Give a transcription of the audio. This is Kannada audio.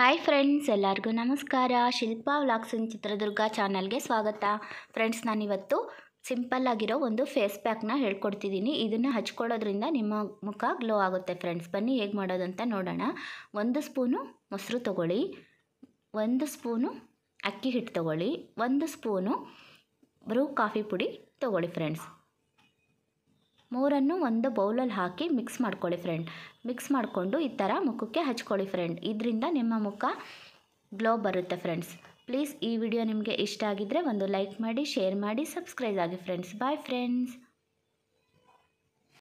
ಹಾಯ್ ಫ್ರೆಂಡ್ಸ್ ಎಲ್ಲರಿಗೂ ನಮಸ್ಕಾರ ಶಿಲ್ಪಾ ವ್ಲಾಕ್ಸನ್ ಚಿತ್ರದುರ್ಗ ಚಾನಲ್ಗೆ ಸ್ವಾಗತ ಫ್ರೆಂಡ್ಸ್ ನಾನಿವತ್ತು ಸಿಂಪಲ್ಲಾಗಿರೋ ಒಂದು ಫೇಸ್ ಪ್ಯಾಕ್ನ ಹೇಳ್ಕೊಡ್ತಿದ್ದೀನಿ ಇದನ್ನು ಹಚ್ಕೊಳ್ಳೋದ್ರಿಂದ ನಿಮ್ಮ ಮುಖ ಗ್ಲೋ ಆಗುತ್ತೆ ಫ್ರೆಂಡ್ಸ್ ಬನ್ನಿ ಹೇಗೆ ಅಂತ ನೋಡೋಣ ಒಂದು ಸ್ಪೂನು ಮೊಸರು ತಗೊಳ್ಳಿ ಒಂದು ಸ್ಪೂನು ಅಕ್ಕಿ ಹಿಟ್ಟು ತೊಗೊಳ್ಳಿ ಒಂದು ಸ್ಪೂನು ಬ್ರೂ ಕಾಫಿ ಪುಡಿ ತೊಗೊಳ್ಳಿ ಫ್ರೆಂಡ್ಸ್ ಮೂರನ್ನು ಒಂದು ಬೌಲಲ್ಲಿ ಹಾಕಿ ಮಿಕ್ಸ್ ಮಾಡ್ಕೊಳ್ಳಿ ಫ್ರೆಂಡ್ ಮಿಕ್ಸ್ ಮಾಡಿಕೊಂಡು ಈ ಥರ ಮುಖಕ್ಕೆ ಹಚ್ಕೊಳ್ಳಿ ಫ್ರೆಂಡ್ ಇದರಿಂದ ನಿಮ್ಮ ಮುಖ ಗ್ಲೋ ಬರುತ್ತೆ ಫ್ರೆಂಡ್ಸ್ ಪ್ಲೀಸ್ ಈ ವಿಡಿಯೋ ನಿಮಗೆ ಇಷ್ಟ ಆಗಿದ್ದರೆ ಒಂದು ಲೈಕ್ ಮಾಡಿ ಶೇರ್ ಮಾಡಿ ಸಬ್ಸ್ಕ್ರೈಬ್ ಆಗಿ ಫ್ರೆಂಡ್ಸ್ ಬಾಯ್ ಫ್ರೆಂಡ್ಸ್